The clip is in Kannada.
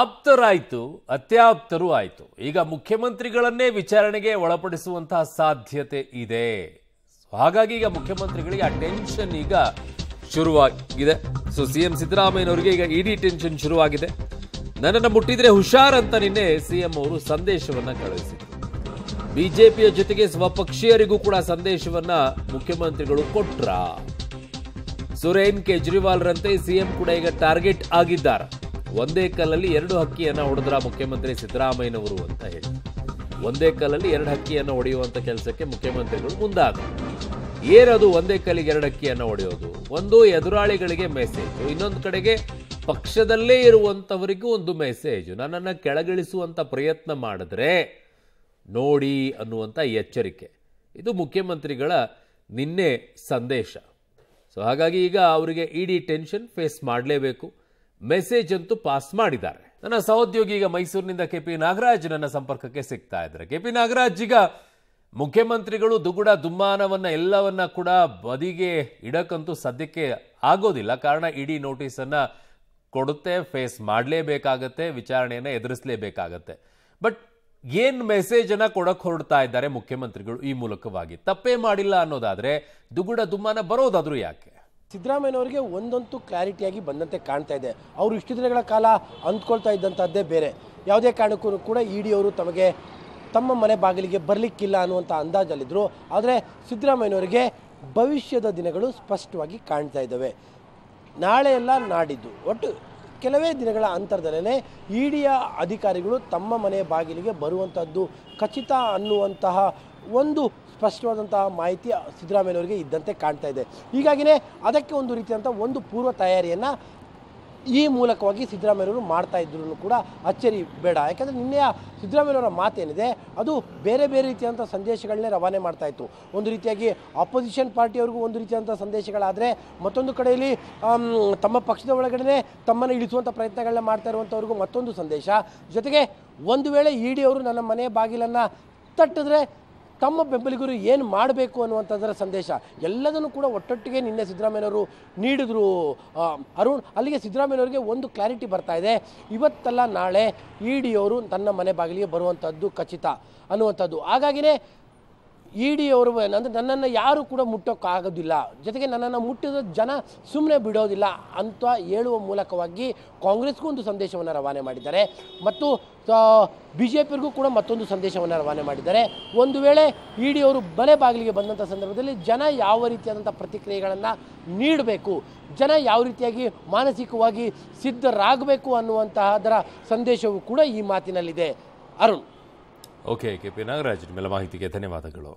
ಆಪ್ತರಾಯಿತು ಅತ್ಯಾಪ್ತರು ಆಯಿತು ಈಗ ಮುಖ್ಯಮಂತ್ರಿಗಳನ್ನೇ ವಿಚಾರಣೆಗೆ ಒಳಪಡಿಸುವಂತಹ ಸಾಧ್ಯತೆ ಇದೆ ಹಾಗಾಗಿ ಈಗ ಮುಖ್ಯಮಂತ್ರಿಗಳಿಗೆ ಆ ಟೆನ್ಷನ್ ಈಗ ಶುರುವಾಗಿದೆ ಸೊ ಸಿ ಎಂ ಸಿದ್ದರಾಮಯ್ಯನವರಿಗೆ ಈಗ ಇಡೀ ಟೆನ್ಷನ್ ಶುರುವಾಗಿದೆ ನನ್ನನ್ನು ಮುಟ್ಟಿದ್ರೆ ಹುಷಾರ್ ಅಂತ ನಿನ್ನೆ ಸಿಎಂ ಅವರು ಸಂದೇಶವನ್ನು ಕಳುಹಿಸಿದರು ಬಿಜೆಪಿಯ ಜೊತೆಗೆ ಸ್ವಪಕ್ಷೀಯರಿಗೂ ಕೂಡ ಸಂದೇಶವನ್ನ ಮುಖ್ಯಮಂತ್ರಿಗಳು ಕೊಟ್ರ ಸುರೇನ್ ಕೇಜ್ರಿವಾಲ್ರಂತೆ ಸಿಎಂ ಕೂಡ ಈಗ ಟಾರ್ಗೆಟ್ ಆಗಿದ್ದಾರೆ ಒಂದೇ ಕಲ್ಲಲ್ಲಿ ಎರಡು ಹಕ್ಕಿಯನ್ನು ಹೊಡೆದ್ರ ಮುಖ್ಯಮಂತ್ರಿ ಸಿದ್ದರಾಮಯ್ಯನವರು ಅಂತ ಹೇಳಿ ಒಂದೇ ಕಲ್ಲಲ್ಲಿ ಎರಡು ಹಕ್ಕಿಯನ್ನು ಹೊಡೆಯುವಂಥ ಕೆಲಸಕ್ಕೆ ಮುಖ್ಯಮಂತ್ರಿಗಳು ಮುಂದಾಗ ಏನದು ಒಂದೇ ಕಲ್ಲಿಗೆ ಎರಡು ಹಕ್ಕಿಯನ್ನ ಹೊಡೆಯೋದು ಒಂದು ಎದುರಾಳಿಗಳಿಗೆ ಮೆಸೇಜು ಇನ್ನೊಂದು ಕಡೆಗೆ ಪಕ್ಷದಲ್ಲೇ ಇರುವಂಥವರಿಗೂ ಒಂದು ಮೆಸೇಜು ನನ್ನನ್ನು ಕೆಳಗಿಳಿಸುವಂಥ ಪ್ರಯತ್ನ ಮಾಡಿದ್ರೆ ನೋಡಿ ಅನ್ನುವಂಥ ಎಚ್ಚರಿಕೆ ಇದು ಮುಖ್ಯಮಂತ್ರಿಗಳ ನಿನ್ನೆ ಸಂದೇಶ ಸೊ ಹಾಗಾಗಿ ಈಗ ಅವರಿಗೆ ಇಡೀ ಟೆನ್ಷನ್ ಫೇಸ್ ಮಾಡಲೇಬೇಕು ಮೆಸೇಜ್ ಅಂತೂ ಪಾಸ್ ಮಾಡಿದ್ದಾರೆ ನನ್ನ ಸಹೋದ್ಯೋಗಿ ಈಗ ಮೈಸೂರಿನಿಂದ ಕೆ ಪಿ ನಾಗರಾಜ್ ನನ್ನ ಸಂಪರ್ಕಕ್ಕೆ ಸಿಗ್ತಾ ಇದ್ದಾರೆ ಕೆ ಪಿ ನಾಗರಾಜ್ ಈಗ ಮುಖ್ಯಮಂತ್ರಿಗಳು ದುಗುಡ ದುಮ್ಮಾನವನ್ನ ಎಲ್ಲವನ್ನ ಕೂಡ ಬದಿಗೆ ಇಡಕ್ಕಂತೂ ಸದ್ಯಕ್ಕೆ ಆಗೋದಿಲ್ಲ ಕಾರಣ ಇಡೀ ಅನ್ನ ಕೊಡುತ್ತೆ ಫೇಸ್ ಮಾಡಲೇಬೇಕಾಗತ್ತೆ ವಿಚಾರಣೆಯನ್ನು ಎದುರಿಸಲೇಬೇಕಾಗತ್ತೆ ಬಟ್ ಏನ್ ಮೆಸೇಜ್ ಅನ್ನ ಕೊಡಕ್ ಹೊರಡ್ತಾ ಇದ್ದಾರೆ ಮುಖ್ಯಮಂತ್ರಿಗಳು ಈ ಮೂಲಕವಾಗಿ ತಪ್ಪೇ ಮಾಡಿಲ್ಲ ಅನ್ನೋದಾದ್ರೆ ದುಗುಡ ದುಮ್ಮಾನ ಬರೋದಾದರೂ ಯಾಕೆ ಸಿದ್ದರಾಮಯ್ಯನವರಿಗೆ ಒಂದಂತೂ ಕ್ಲಾರಿಟಿಯಾಗಿ ಬಂದಂತೆ ಕಾಣ್ತಾ ಇದೆ ಅವರು ಇಷ್ಟು ದಿನಗಳ ಕಾಲ ಅಂದ್ಕೊಳ್ತಾ ಇದ್ದಂಥದ್ದೇ ಬೇರೆ ಯಾವುದೇ ಕಾರಣಕ್ಕೂ ಕೂಡ ಇ e ಅವರು ತಮಗೆ ತಮ್ಮ ಮನೆ ಬಾಗಿಲಿಗೆ ಬರಲಿಕ್ಕಿಲ್ಲ ಅನ್ನುವಂಥ ಅಂದಾಜಲ್ಲಿದ್ದರು ಆದರೆ ಸಿದ್ದರಾಮಯ್ಯನವರಿಗೆ ಭವಿಷ್ಯದ ದಿನಗಳು ಸ್ಪಷ್ಟವಾಗಿ ಕಾಣ್ತಾ ಇದ್ದಾವೆ ಎಲ್ಲ ನಾಡಿದ್ದು ಒಟ್ಟು ಕೆಲವೇ ದಿನಗಳ ಅಂತರದಲ್ಲೇ ಇ e ಅಧಿಕಾರಿಗಳು ತಮ್ಮ ಮನೆ ಬಾಗಿಲಿಗೆ ಬರುವಂಥದ್ದು ಖಚಿತ ಅನ್ನುವಂತಹ ಒಂದು ಸ್ಪಷ್ಟವಾದಂತಹ ಮಾಹಿತಿ ಸಿದ್ದರಾಮಯ್ಯವರಿಗೆ ಇದ್ದಂತೆ ಕಾಣ್ತಾ ಇದೆ ಹೀಗಾಗಿನೇ ಅದಕ್ಕೆ ಒಂದು ರೀತಿಯಾದಂಥ ಒಂದು ಪೂರ್ವ ತಯಾರಿಯನ್ನು ಈ ಮೂಲಕವಾಗಿ ಸಿದ್ದರಾಮಯ್ಯವರು ಮಾಡ್ತಾ ಇದ್ರು ಕೂಡ ಅಚ್ಚರಿ ಬೇಡ ಯಾಕೆಂದರೆ ನಿನ್ನೆಯ ಸಿದ್ದರಾಮಯ್ಯವರ ಮಾತೇನಿದೆ ಅದು ಬೇರೆ ಬೇರೆ ರೀತಿಯಾದಂಥ ಸಂದೇಶಗಳನ್ನೇ ರವಾನೆ ಮಾಡ್ತಾ ಇತ್ತು ಒಂದು ರೀತಿಯಾಗಿ ಆಪೋಸಿಷನ್ ಪಾರ್ಟಿಯವ್ರಿಗೂ ಒಂದು ರೀತಿಯಾದಂಥ ಸಂದೇಶಗಳಾದರೆ ಮತ್ತೊಂದು ಕಡೆಯಲ್ಲಿ ತಮ್ಮ ಪಕ್ಷದ ಒಳಗಡೆ ತಮ್ಮನ್ನು ಇಳಿಸುವಂಥ ಪ್ರಯತ್ನಗಳನ್ನ ಮಾಡ್ತಾ ಇರುವಂಥವ್ರಿಗೂ ಮತ್ತೊಂದು ಸಂದೇಶ ಜೊತೆಗೆ ಒಂದು ವೇಳೆ ಇ e ಅವರು ನನ್ನ ಮನೆಯ ಬಾಗಿಲನ್ನು ತಟ್ಟಿದ್ರೆ ತಮ್ಮ ಬೆಂಬಲಿಗರು ಏನು ಮಾಡಬೇಕು ಅನ್ನುವಂಥದ್ರ ಸಂದೇಶ ಎಲ್ಲದನ್ನು ಕೂಡ ಒಟ್ಟೊಟ್ಟಿಗೆ ನಿನ್ನೆ ಸಿದ್ದರಾಮಯ್ಯವರು ನೀಡಿದರು ಅರುಣ್ ಅಲ್ಲಿಗೆ ಸಿದ್ದರಾಮಯ್ಯವರಿಗೆ ಒಂದು ಕ್ಲಾರಿಟಿ ಬರ್ತಾ ಇದೆ ಇವತ್ತಲ್ಲ ನಾಳೆ ಇ ಡಿಯವರು ತನ್ನ ಮನೆ ಬಾಗಿಲಿಗೆ ಬರುವಂಥದ್ದು ಖಚಿತ ಅನ್ನುವಂಥದ್ದು ಹಾಗಾಗಿನೇ ಇ ಅವರು ಏನಂದರೆ ನನ್ನನ್ನು ಯಾರೂ ಕೂಡ ಮುಟ್ಟೋಕ್ಕಾಗೋದಿಲ್ಲ ಜೊತೆಗೆ ನನ್ನನ್ನು ಮುಟ್ಟಿದ ಜನ ಸುಮ್ಮನೆ ಬಿಡೋದಿಲ್ಲ ಅಂತ ಹೇಳುವ ಮೂಲಕವಾಗಿ ಕಾಂಗ್ರೆಸ್ಗೂ ಒಂದು ಸಂದೇಶವನ್ನು ರವಾನೆ ಮಾಡಿದ್ದಾರೆ ಮತ್ತು ಬಿ ಜೆ ಪಿಗೂ ಕೂಡ ಮತ್ತೊಂದು ಸಂದೇಶವನ್ನು ರವಾನೆ ಮಾಡಿದ್ದಾರೆ ಒಂದು ವೇಳೆ ಇ ಅವರು ಬಲೆ ಬಾಗಿಲಿಗೆ ಬಂದಂಥ ಸಂದರ್ಭದಲ್ಲಿ ಜನ ಯಾವ ರೀತಿಯಾದಂಥ ಪ್ರತಿಕ್ರಿಯೆಗಳನ್ನು ನೀಡಬೇಕು ಜನ ಯಾವ ರೀತಿಯಾಗಿ ಮಾನಸಿಕವಾಗಿ ಸಿದ್ಧರಾಗಬೇಕು ಅನ್ನುವಂತಹದರ ಸಂದೇಶವೂ ಕೂಡ ಈ ಮಾತಿನಲ್ಲಿದೆ Arun okay K P Nagaraj ನಿಮ್ಮೆಲ್ಲ ಮಾಹಿತಿಗೆ ಧನ್ಯವಾದಗಳು